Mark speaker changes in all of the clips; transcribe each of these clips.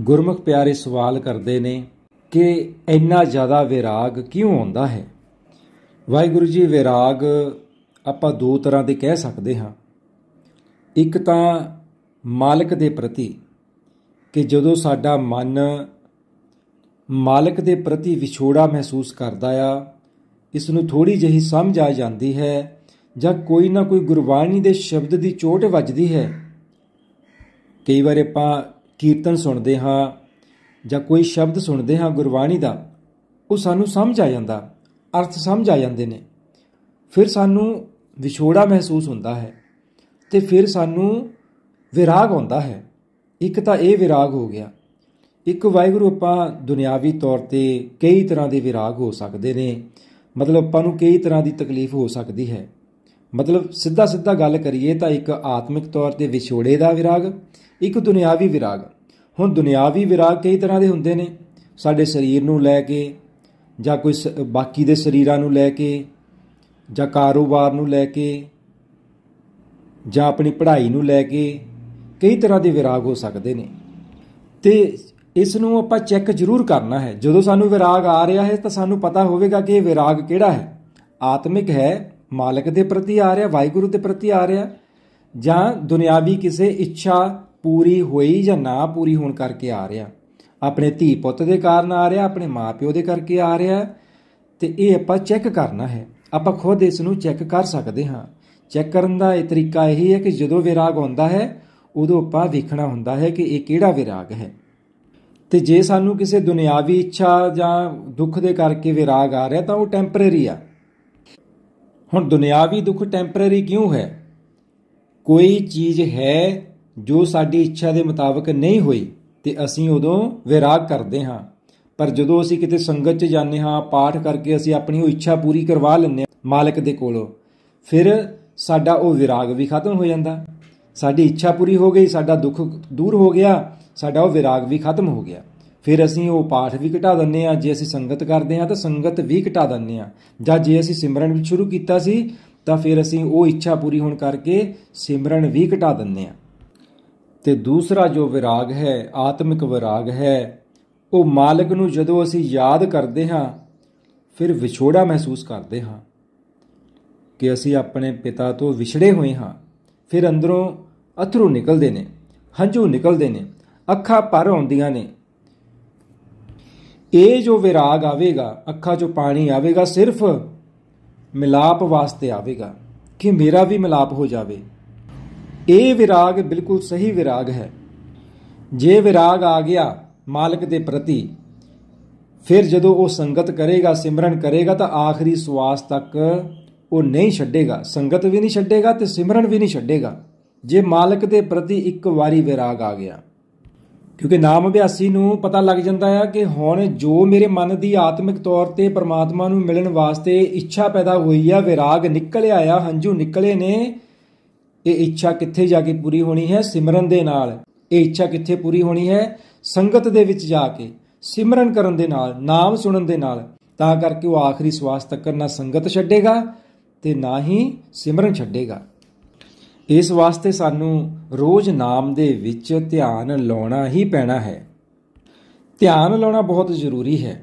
Speaker 1: ਗੁਰਮੁਖ ਪਿਆਰੇ ਸਵਾਲ ਕਰਦੇ ਨੇ ਕਿ ਇੰਨਾ ਜ਼ਿਆਦਾ ਵਿਰਾਗ ਕਿਉਂ ਆਉਂਦਾ ਹੈ ਵਾਹਿਗੁਰੂ ਜੀ ਵਿਰਾਗ ਆਪਾਂ ਦੋ ਤਰ੍ਹਾਂ ਦੇ ਕਹਿ ਸਕਦੇ ਹਾਂ ਇੱਕ ਤਾਂ ਮਾਲਕ ਦੇ ਪ੍ਰਤੀ ਕਿ ਜਦੋਂ ਸਾਡਾ ਮਨ ਮਾਲਕ ਦੇ ਪ੍ਰਤੀ ਵਿਛੋੜਾ ਮਹਿਸੂਸ ਕਰਦਾ ਆ ਇਸ ਨੂੰ ਥੋੜੀ ਜਹੀ ਸਮਝ ਆ ਜਾਂਦੀ ਹੈ ਜਾਂ ਕੋਈ ਨਾ ਕੋਈ ਗੁਰਬਾਣੀ ਦੇ ਸ਼ਬਦ ਦੀ ਚੋਟ ਵੱਜਦੀ ਹੈ ਕਈ ਵਾਰ ਆਪਾਂ ਕੀਰਤਨ ਸੁਣਦੇ ਹਾਂ ਜਾਂ ਕੋਈ ਸ਼ਬਦ ਸੁਣਦੇ ਹਾਂ ਗੁਰਬਾਣੀ ਦਾ ਉਹ ਸਾਨੂੰ ਸਮਝ ਆ ਜਾਂਦਾ ਅਰਥ ਸਮਝ ਆ ਜਾਂਦੇ ਨੇ ਫਿਰ ਸਾਨੂੰ ਵਿਛੋੜਾ ਮਹਿਸੂਸ ਹੁੰਦਾ ਹੈ ਤੇ ਫਿਰ ਸਾਨੂੰ ਵਿਰਾਗ ਹੁੰਦਾ ਹੈ ਇੱਕ ਤਾਂ ਇਹ ਵਿਰਾਗ ਹੋ ਗਿਆ ਇੱਕ ਵਾਹਿਗੁਰੂ ਆਪਾਂ ਦੁਨਿਆਵੀ ਤੌਰ ਤੇ ਕਈ ਤਰ੍ਹਾਂ ਦੇ ਵਿਰਾਗ ਹੋ ਸਕਦੇ ਨੇ ਮਤਲਬ ਆਪਾਂ ਨੂੰ ਕਈ ਤਰ੍ਹਾਂ ਦੀ ਤਕਲੀਫ ਹੋ ਸਕਦੀ ਹੈ ਮਤਲਬ ਸਿੱਧਾ ਸਿੱਧਾ ਗੱਲ ਕਰੀਏ ਤਾਂ ਇੱਕ ਆਤਮਿਕ ਤੌਰ ਤੇ ਵਿਛੋੜੇ ਦਾ ਵਿਰਾਗ ਇੱਕ ਦੁਨਿਆਵੀ ਵਿਰਾਗ ਹੁਣ ਦੁਨਿਆਵੀ ਵਿਰਾਗ ਕਈ ਤਰ੍ਹਾਂ ਦੇ ਹੁੰਦੇ ਨੇ ਸਾਡੇ ਸਰੀਰ ਨੂੰ ਲੈ ਕੇ ਜਾਂ ਕੋਈ ਬਾਕੀ ਦੇ ਸਰੀਰਾਂ ਨੂੰ ਲੈ ਕੇ ਜਾਂ ਕਾਰੋਬਾਰ ਨੂੰ ਲੈ ਕੇ ਜਾਂ ਆਪਣੀ ਪੜ੍ਹਾਈ ਨੂੰ ਲੈ ਕੇ ਕਈ ਤਰ੍ਹਾਂ ਦੇ ਵਿਰਾਗ ਹੋ ਸਕਦੇ ਨੇ ਤੇ ਇਸ ਨੂੰ ਆਪਾਂ ਚੈੱਕ ਜ਼ਰੂਰ ਕਰਨਾ ਹੈ ਜਦੋਂ ਸਾਨੂੰ ਵਿਰਾਗ ਆ ਰਿਹਾ ਹੈ ਤਾਂ ਸਾਨੂੰ ਪਤਾ ਹੋਵੇਗਾ ਕਿ ਇਹ ਵਿਰਾਗ ਕਿਹੜਾ ਹੈ ਆਤਮਿਕ ਹੈ ਮਾਲਕ ਦੇ ਪ੍ਰਤੀ ਆ ਰਿਹਾ ਵਾਹਿਗੁਰੂ ਦੇ ਪ੍ਰਤੀ ਆ ਰਿਹਾ ਜਾਂ ਦੁਨਿਆਵੀ ਕਿਸੇ ਇੱਛਾ ਪੂਰੀ ਹੋਈ ਜਾਂ ਨਾ ਪੂਰੀ ਹੋਣ ਕਰਕੇ ਆ ਰਿਹਾ ਆਪਣੇ ਧੀ ਪੁੱਤ ਦੇ ਕਾਰਨ ਆ ਰਿਹਾ ਆਪਣੇ ਮਾਪਿਓ ਦੇ ਕਰਕੇ ਆ ਰਿਹਾ ਤੇ ਇਹ ਆਪਾਂ ਚੈੱਕ ਕਰਨਾ ਹੈ ਆਪਾਂ ਖੁਦ ਇਸ ਨੂੰ ਚੈੱਕ ਕਰ ਸਕਦੇ ਹਾਂ ਚੈੱਕ ਕਰਨ ਦਾ ਇਹ ਤਰੀਕਾ ਇਹ ਹੈ ਕਿ ਜਦੋਂ ਵਿਰਾਗ ਹੁੰਦਾ ਹੈ ਉਦੋਂ ਆਪਾਂ ਵੇਖਣਾ ਹੁੰਦਾ ਹੈ ਕਿ ਇਹ ਕਿਹੜਾ ਵਿਰਾਗ ਹੈ ਤੇ ਜੇ ਸਾਨੂੰ ਕਿਸੇ ਦੁਨਿਆਵੀ ਇੱਛਾ ਜਾਂ ਦੁੱਖ ਦੇ ਕਰਕੇ ਵਿਰਾਗ ਆ ਰਿਹਾ ਤਾਂ ਉਹ ਟੈਂਪਰੇਰੀ ਆ ਹੁਣ ਦੁਨਿਆਵੀ ਦੁੱਖ ਟੈਂਪਰੇਰੀ ਕਿਉਂ ਹੈ ਕੋਈ ਚੀਜ਼ ਹੈ ਜੋ ਸਾਡੀ ਇੱਛਾ ਦੇ ਮੁਤਾਬਕ ਨਹੀਂ ਹੋਈ ਤੇ ਅਸੀਂ ਉਦੋਂ ਵਿਰਾਗ ਕਰਦੇ ਹਾਂ ਪਰ ਜਦੋਂ ਅਸੀਂ ਕਿਤੇ ਸੰਗਤ 'ਚ ਜਾਂਦੇ ਹਾਂ ਪਾਠ ਕਰਕੇ ਅਸੀਂ ਆਪਣੀ ਉਹ ਇੱਛਾ ਪੂਰੀ ਕਰਵਾ ਲੈਂਦੇ ਹਾਂ ਮਾਲਕ ਦੇ ਕੋਲੋਂ ਫਿਰ ਸਾਡਾ ਉਹ ਵਿਰਾਗ ਵੀ ਖਤਮ ਹੋ ਜਾਂਦਾ ਸਾਡੀ ਇੱਛਾ ਪੂਰੀ ਹੋ ਗਈ ਸਾਡਾ ਦੁੱਖ ਦੂਰ ਹੋ ਗਿਆ ਸਾਡਾ ਉਹ ਵਿਰਾਗ ਵੀ ਖਤਮ ਹੋ ਗਿਆ ਫਿਰ ਅਸੀਂ ਉਹ ਪਾਠ ਵੀ ਘਟਾ ਦਿੰਨੇ ਆ ਜੇ ਅਸੀਂ ਸੰਗਤ ਕਰਦੇ ਆ ਤਾਂ ਸੰਗਤ ਵੀ ਘਟਾ ਦਿੰਨੇ ਆ ਜਾਂ ਜੇ ਅਸੀਂ ਸਿਮਰਨ ਵੀ ਸ਼ੁਰੂ ਕੀਤਾ ਸੀ ਤਾਂ ਫਿਰ ਅਸੀਂ ਉਹ ਇੱਛਾ ਪੂਰੀ ਹੋਣ ਕਰਕੇ ਸਿਮਰਨ ਵੀ ਘਟਾ ਦਿੰਨੇ ਆ ਤੇ ਦੂਸਰਾ ਜੋ ਵਿਰਾਗ ਹੈ ਆਤਮਿਕ ਵਿਰਾਗ ਹੈ ਉਹ ਮਾਲਕ ਨੂੰ ਜਦੋਂ ਅਸੀਂ ਯਾਦ ਕਰਦੇ ਹਾਂ ਫਿਰ ਵਿਛੋੜਾ ਮਹਿਸੂਸ ਕਰਦੇ ਹਾਂ ਕਿ ਅਸੀਂ ਆਪਣੇ ਪਿਤਾ ਤੋਂ ਵਿਛੜੇ ਹੋਏ ਹਾਂ ਫਿਰ ਅੰਦਰੋਂ ਅਥਰੂ ਨਿਕਲਦੇ ਨੇ ਹੰਝੂ ਨਿਕਲਦੇ ਨੇ ਅੱਖਾਂ ਭਰ ਆਉਂਦੀਆਂ ਨੇ ਇਹ ਜੋ ਵਿਰਾਗ ਆਵੇਗਾ ਅੱਖਾਂ 'ਚੋਂ ਪਾਣੀ ਆਵੇਗਾ ਸਿਰਫ ਮਿਲਾਪ ਵਾਸਤੇ ਆਵੇਗਾ ਕਿ ਮੇਰਾ ਵੀ ਮਿਲਾਪ ਹੋ ਜਾਵੇ ਇਹ ਵਿਰਾਗ ਬਿਲਕੁਲ ਸਹੀ ਵਿਰਾਗ ਹੈ ਜੇ ਵਿਰਾਗ ਆ ਗਿਆ ਮਾਲਕ ਦੇ ਪ੍ਰਤੀ ਫਿਰ ਜਦੋਂ ਉਹ ਸੰਗਤ ਕਰੇਗਾ ਸਿਮਰਨ ਕਰੇਗਾ ਤਾਂ ਆਖਰੀ ਸਵਾਸ ਤੱਕ ਉਹ ਨਹੀਂ ਛੱਡੇਗਾ ਸੰਗਤ ਵੀ ਨਹੀਂ ਛੱਡੇਗਾ ਤੇ ਸਿਮਰਨ ਵੀ ਨਹੀਂ ਛੱਡੇਗਾ ਜੇ ਮਾਲਕ ਦੇ ਪ੍ਰਤੀ ਇੱਕ ਵਾਰੀ ਵਿਰਾਗ ਆ ਗਿਆ ਕਿਉਂਕਿ ਨਾਮ ਅਭਿਆਸੀ ਨੂੰ ਪਤਾ ਲੱਗ ਜਾਂਦਾ ਹੈ ਕਿ ਹੁਣ ਜੋ ਮੇਰੇ ਮਨ ਦੀ ਆਤਮਿਕ ਤੌਰ ਤੇ ਪ੍ਰਮਾਤਮਾ ਨੂੰ ਮਿਲਣ ਵਾਸਤੇ ਇੱਛਾ ਪੈਦਾ ਹੋਈ ਆ ਵਿਰਾਗ ਨਿਕਲ ਆਇਆ ਹੰਝੂ ਨਿਕਲੇ ਨੇ ਇਹ ਇੱਛਾ ਕਿੱਥੇ ਜਾ ਕੇ ਪੂਰੀ ਹੋਣੀ ਹੈ ਸਿਮਰਨ ਦੇ ਨਾਲ ਇਹ ਇੱਛਾ ਕਿੱਥੇ ਪੂਰੀ ਹੋਣੀ ਹੈ ਸੰਗਤ ਦੇ ਵਿੱਚ ਜਾ ਕੇ ਸਿਮਰਨ ਕਰਨ ਦੇ ਨਾਲ ਨਾਮ ਸੁਣਨ ਦੇ ਨਾਲ ਤਾਂ ਕਰਕੇ ਉਹ ਆਖਰੀ ਸਵਾਸ ਤੱਕ ਨਾ ਸੰਗਤ ਛੱਡੇਗਾ ਤੇ ਨਾ ਹੀ ਸਿਮਰਨ ਛੱਡੇਗਾ ਇਸ ਵਾਸਤੇ ਸਾਨੂੰ ਰੋਜ਼ ਨਾਮ ਦੇ ਵਿੱਚ ਧਿਆਨ ਲਾਉਣਾ ਹੀ ਪੈਣਾ ਹੈ ਧਿਆਨ ਲਾਉਣਾ ਬਹੁਤ ਜ਼ਰੂਰੀ ਹੈ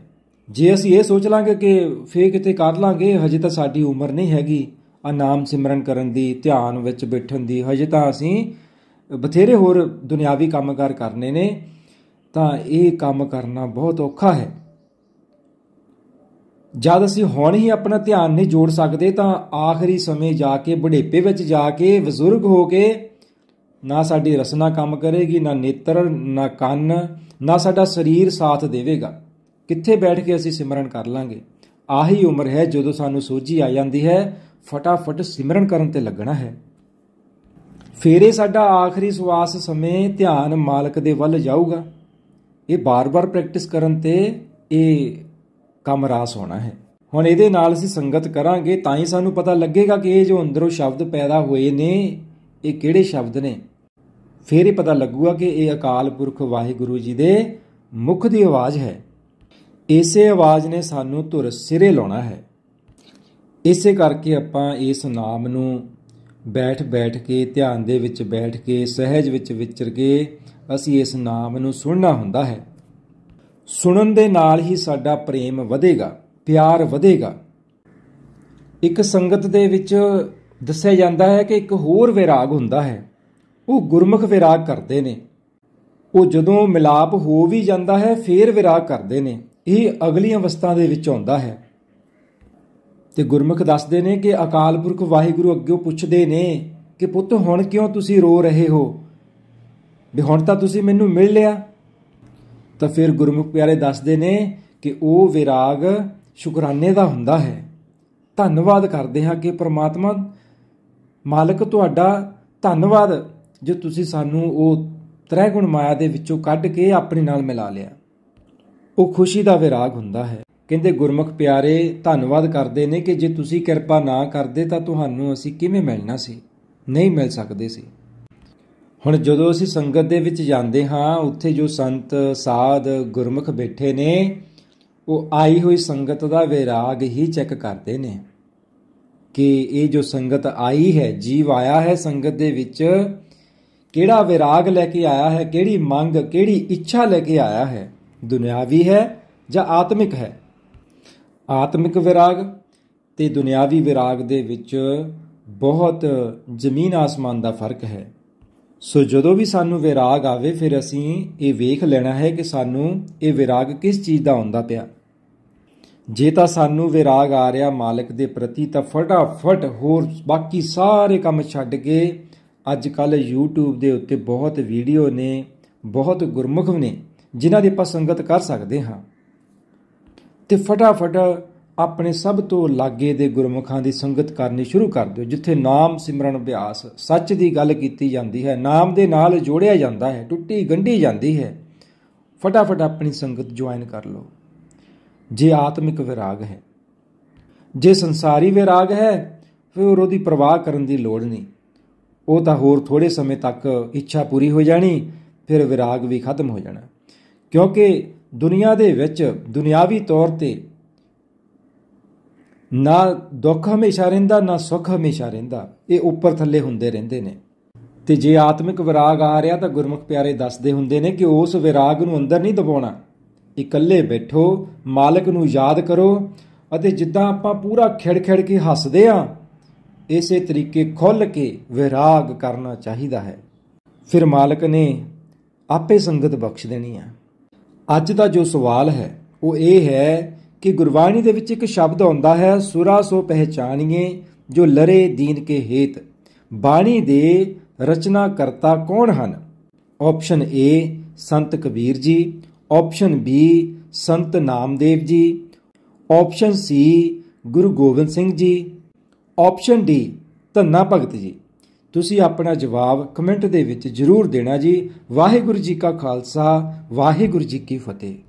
Speaker 1: ਜੇ ਅਸੀਂ ਇਹ ਸੋਚ ਲਾਂਗੇ ਕਿ ਫੇਰ ਕਿਤੇ ਕਰ ਲਾਂਗੇ ਹਜੇ ਤਾਂ ਸਾਡੀ ਉਮਰ ਨਹੀਂ ਹੈਗੀ ਆ ਨਾਮ ਸਿਮਰਨ ਕਰਨ ਦੀ ਧਿਆਨ ਵਿੱਚ ਬੈਠਣ ਦੀ ਹਜੇ ਤਾਂ ਅਸੀਂ ਬਥੇਰੇ ਹੋਰ ਦੁਨਿਆਵੀ ਕੰਮਕਾਰ ਕਰਨੇ ਨੇ ਤਾਂ ਇਹ ਕੰਮ ਕਰਨਾ ਬਹੁਤ ਔਖਾ ਹੈ ਜਦ ਅਸੀਂ ਹੁਣ ਹੀ ਆਪਣਾ ਧਿਆਨ ਨਹੀਂ ਜੋੜ ਸਕਦੇ ਤਾਂ ਆਖਰੀ ਸਮੇਂ ਜਾ ਕੇ ਬੁਢੇਪੇ ਵਿੱਚ ਜਾ ਕੇ ਬਜ਼ੁਰਗ ਹੋ ਕੇ ਨਾ ਸਾਡੀ ਰਸਨਾ ਕੰਮ ਕਰੇਗੀ ਨਾ ਨੇਤਰ ਨਾ ਕੰਨ ਨਾ ਸਾਡਾ ਸਰੀਰ ਸਾਥ ਦੇਵੇਗਾ ਕਿੱਥੇ ਬੈਠ ਕੇ ਅਸੀਂ ਸਿਮਰਨ ਕਰ ਲਾਂਗੇ ਆਹੀ ਉਮਰ ਹੈ ਜਦੋਂ ਸਾਨੂੰ ਸੋਝੀ ਆ ਜਾਂਦੀ ਹੈ ਫਟਾਫਟ ਸਿਮਰਨ ਕਰਨ ਤੇ ਲੱਗਣਾ ਹੈ ਫੇਰੇ ਸਾਡਾ ਆਖਰੀ ਸਵਾਸ ਸਮੇਂ ਧਿਆਨ ਮਾਲਕ ਦੇ ਵੱਲ ਜਾਊਗਾ ਇਹ ਬਾਰ-ਬਾਰ ਪ੍ਰੈਕਟਿਸ ਕਰਨ ਤੇ ਇਹ ਕੰਮ ਰਾਸ ਹੋਣਾ ਹੈ ਹੁਣ ਇਹਦੇ ਨਾਲ ਅਸੀਂ ਸੰਗਤ ਕਰਾਂਗੇ ਤਾਂ ਹੀ ਸਾਨੂੰ ਪਤਾ ਲੱਗੇਗਾ ਕਿ ਇਹ ਜੋ ਅੰਦਰੋਂ ਸ਼ਬਦ ਪੈਦਾ ਹੋਏ ਨੇ ਇਹ ਕਿਹੜੇ ਸ਼ਬਦ ਨੇ ਫਿਰ ਹੀ ਪਤਾ ਲੱਗੂਗਾ ਕਿ ਇਹ ਅਕਾਲ ਪੁਰਖ ਵਾਹਿਗੁਰੂ ਜੀ ਦੇ ਮੁਖ ਦੀ ਆਵਾਜ਼ ਹੈ ਇਸੇ ਆਵਾਜ਼ ਨੇ ਸਾਨੂੰ ਧੁਰ ਸਿਰੇ ਲਾਉਣਾ ਹੈ ਇਸੇ ਕਰਕੇ ਆਪਾਂ ਇਸ ਨਾਮ ਨੂੰ ਬੈਠ ਬੈਠ ਕੇ ਧਿਆਨ ਦੇ ਵਿੱਚ ਬੈਠ ਕੇ ਸਹਿਜ ਵਿੱਚ ਵਿਚਰ ਕੇ ਅਸੀਂ ਇਸ ਨਾਮ ਨੂੰ ਸੁਣਨਾ ਹੁੰਦਾ ਹੈ ਸੁਣਨ ਦੇ ਨਾਲ ਹੀ ਸਾਡਾ ਪ੍ਰੇਮ ਵਧੇਗਾ ਪਿਆਰ ਵਧੇਗਾ ਇੱਕ ਸੰਗਤ ਦੇ ਵਿੱਚ ਦੱਸਿਆ ਜਾਂਦਾ ਹੈ ਕਿ ਇੱਕ ਹੋਰ ਵਿਰਾਗ ਹੁੰਦਾ ਹੈ ਉਹ ਗੁਰਮੁਖ ਵਿਰਾਗ ਕਰਦੇ ਨੇ ਉਹ ਜਦੋਂ ਮਿਲਾਪ ਹੋ ਵੀ ਜਾਂਦਾ ਹੈ ਫੇਰ ਵਿਰਾਗ ਕਰਦੇ ਨੇ ਇਹ ਅਗਲੀ ਅਵਸਥਾ ਦੇ ਵਿੱਚ ਆਉਂਦਾ ਹੈ ਤੇ ਗੁਰਮੁਖ ਦੱਸਦੇ ਨੇ ਕਿ ਅਕਾਲ ਪੁਰਖ ਵਾਹਿਗੁਰੂ ਅੱਗੇ ਪੁੱਛਦੇ ਨੇ ਕਿ ਪੁੱਤ ਹੁਣ ਕਿਉਂ ਤੁਸੀਂ ਰੋ ਰਹੇ ਹੋ ਵੀ ਹੁਣ ਤਾਂ ਤੁਸੀਂ ਮੈਨੂੰ ਮਿਲ ਲਿਆ ਤਾਂ ਫਿਰ ਗੁਰਮੁਖ ਪਿਆਰੇ ਦੱਸਦੇ ਨੇ ਕਿ ਉਹ ਵਿਰਾਗ ਸ਼ੁਕਰਾਨੇ ਦਾ ਹੁੰਦਾ ਹੈ ਧੰਨਵਾਦ ਕਰਦੇ ਹਾਂ ਕਿ ਪ੍ਰਮਾਤਮਾ ਮਾਲਕ ਤੁਹਾਡਾ ਧੰਨਵਾਦ ਜੋ ਤੁਸੀਂ ਸਾਨੂੰ ਉਹ ਤ੍ਰੈ ਗੁਣ ਮਾਇਆ ਦੇ ਵਿੱਚੋਂ ਕੱਢ ਕੇ ਆਪਣੇ ਨਾਲ ਮਿਲਾ ਲਿਆ ਉਹ ਖੁਸ਼ੀ ਦਾ ਵਿਰਾਗ ਹੁੰਦਾ ਹੈ ਕਹਿੰਦੇ ਗੁਰਮੁਖ ਪਿਆਰੇ ਧੰਨਵਾਦ ਕਰਦੇ ਨੇ ਕਿ ਜੇ ਤੁਸੀਂ ਕਿਰਪਾ ਨਾ ਕਰਦੇ ਤਾਂ ਤੁਹਾਨੂੰ ਅਸੀਂ ਕਿਵੇਂ ਮਿਲਣਾ ਸੀ ਨਹੀਂ ਮਿਲ ਸਕਦੇ ਸੀ ਹੁਣ ਜਦੋਂ ਅਸੀਂ ਸੰਗਤ ਦੇ ਵਿੱਚ ਜਾਂਦੇ ਹਾਂ ਉੱਥੇ ਜੋ ਸੰਤ ਸਾਧ ਗੁਰਮੁਖ ਬੈਠੇ ਨੇ ਉਹ ਆਈ ਹੋਈ ਸੰਗਤ ਦਾ ਵਿਰਾਗ ਹੀ ਚੈੱਕ ਕਰਦੇ ਨੇ ਕਿ ਇਹ ਜੋ ਸੰਗਤ ਆਈ ਹੈ ਜੀਵ ਆਇਆ ਹੈ ਸੰਗਤ ਦੇ ਵਿੱਚ ਕਿਹੜਾ ਵਿਰਾਗ ਲੈ ਕੇ ਆਇਆ ਹੈ ਕਿਹੜੀ ਮੰਗ ਕਿਹੜੀ ਇੱਛਾ ਲੈ ਕੇ ਆਇਆ ਹੈ ਦੁਨਿਆਵੀ ਹੈ ਜਾਂ ਆਤਮਿਕ ਹੈ ਆਤਮਿਕ ਵਿਰਾਗ ਤੇ ਦੁਨਿਆਵੀ ਵਿਰਾਗ ਦੇ ਵਿੱਚ ਬਹੁਤ ਜ਼ਮੀਨ ਆਸਮਾਨ ਦਾ ਫਰਕ ਹੈ ਸੋ ਜਦੋਂ ਵੀ ਸਾਨੂੰ ਵਿਰਾਗ ਆਵੇ ਫਿਰ ਅਸੀਂ ਇਹ ਵੇਖ ਲੈਣਾ ਹੈ ਕਿ ਸਾਨੂੰ ਇਹ ਵਿਰਾਗ ਕਿਸ ਚੀਜ਼ ਦਾ ਹੁੰਦਾ ਪਿਆ ਜੇ ਤਾਂ ਸਾਨੂੰ ਵਿਰਾਗ ਆ ਰਿਹਾ ਮਾਲਕ ਦੇ ਪ੍ਰਤੀ ਤਾਂ ਫਟਾਫਟ ਹੋਰ ਬਾਕੀ ਸਾਰੇ ਕੰਮ ਛੱਡ ਕੇ ਅੱਜ ਕੱਲ YouTube ਦੇ ਉੱਤੇ ਬਹੁਤ ਵੀਡੀਓ ਨੇ ਬਹੁਤ ਗੁਰਮੁਖ ਨੇ ਜਿਨ੍ਹਾਂ ਦੀ ਆਪਾਂ ਸੰਗਤ ਕਰ ਸਕਦੇ ਹਾਂ ਤੇ ਫਟਾਫਟ ਆਪਣੇ ਸਭ ਤੋਂ ਲਾਗੇ ਦੇ ਗੁਰਮੁਖਾਂ ਦੀ ਸੰਗਤ ਕਰਨੀ ਸ਼ੁਰੂ ਕਰ ਦਿਓ ਜਿੱਥੇ ਨਾਮ ਸਿਮਰਨ ਅਭਿਆਸ ਸੱਚ ਦੀ ਗੱਲ ਕੀਤੀ ਜਾਂਦੀ ਹੈ ਨਾਮ ਦੇ ਨਾਲ ਜੋੜਿਆ ਜਾਂਦਾ ਹੈ ਟੁੱਟੀ ਗੰਢੀ ਜਾਂਦੀ ਹੈ ਫਟਾਫਟ ਆਪਣੀ ਸੰਗਤ ਜੁਆਇਨ ਕਰ ਲਓ ਜੇ ਆਤਮਿਕ ਵਿਰਾਗ ਹੈ ਜੇ ਸੰਸਾਰੀ ਵਿਰਾਗ ਹੈ ਫਿਰ ਉਹਦੀ ਪ੍ਰਵਾਹ ਕਰਨ ਦੀ ਲੋੜ ਨਹੀਂ ਉਹ ਤਾਂ ਹੋਰ ਥੋੜੇ ਸਮੇਂ ਤੱਕ ਇੱਛਾ ਪੂਰੀ ਹੋ ਜਾਣੀ ਫਿਰ ਵਿਰਾਗ ਵੀ ਖਤਮ ਹੋ ਜਾਣਾ ਕਿਉਂਕਿ ਦੁਨੀਆ ਦੇ ਵਿੱਚ ਦੁਨਿਆਵੀ ਤੌਰ ਤੇ ਨਾ ਦੁੱਖ ਹਮੇਸ਼ਾ ਰਹਿੰਦਾ ਨਾ ਸੁੱਖ ਹਮੇਸ਼ਾ ਰਹਿੰਦਾ ਇਹ ਉੱਪਰ ਥੱਲੇ ਹੁੰਦੇ ਰਹਿੰਦੇ ਨੇ ਤੇ ਜੇ ਆਤਮਿਕ ਵਿਰਾਗ ਆ ਰਿਹਾ ਤਾਂ ਗੁਰਮੁਖ ਪਿਆਰੇ ਦੱਸਦੇ ਹੁੰਦੇ ਨੇ ਕਿ ਉਸ ਵਿਰਾਗ ਨੂੰ ਅੰਦਰ ਨਹੀਂ ਦਬਾਉਣਾ ਇਕੱਲੇ ਬੈਠੋ ਮਾਲਕ ਨੂੰ ਯਾਦ ਕਰੋ ਅਤੇ ਜਿੱਦਾਂ ਆਪਾਂ ਪੂਰਾ ਖਿੜਖਿੜ ਕੇ ਹੱਸਦੇ ਆ ਇਸੇ ਤਰੀਕੇ ਖੁੱਲ ਕੇ ਵਿਰਾਗ ਕਰਨਾ ਚਾਹੀਦਾ ਹੈ ਫਿਰ ਮਾਲਕ ਨੇ ਆਪੇ ਸੰਗਤ ਬਖਸ਼ ਦੇਣੀ ਆ ਅੱਜ ਦਾ ਜੋ ਸਵਾਲ ਹੈ ਉਹ ਇਹ ਹੈ ਕਿ ਗੁਰਬਾਣੀ ਦੇ ਵਿੱਚ ਇੱਕ ਸ਼ਬਦ ਆਉਂਦਾ ਹੈ ਸੁਰਾ ਸੋ ਪਹਿਚਾਣੀਏ ਜੋ ਲਰੇ ਦੀਨ ਕੇ ਹੇਤ ਬਾਣੀ ਦੇ ਰਚਨਾ ਕਰਤਾ ਕੌਣ ਹਨ ਆਪਸ਼ਨ ਏ ਸੰਤ ਕਬੀਰ ਜੀ option B Sant Namdev ji option C Guru Gobind Singh ji option D Dhanna ਭਗਤ ਜੀ ਤੁਸੀਂ ਆਪਣਾ ਜਵਾਬ ਕਮੈਂਟ ਦੇ ਵਿੱਚ ਜਰੂਰ ਦੇਣਾ ਜੀ ਵਾਹਿਗੁਰੂ ਜੀ ਕਾ ਖਾਲਸਾ ਵਾਹਿਗੁਰੂ ਜੀ ਕੀ ਫਤਿਹ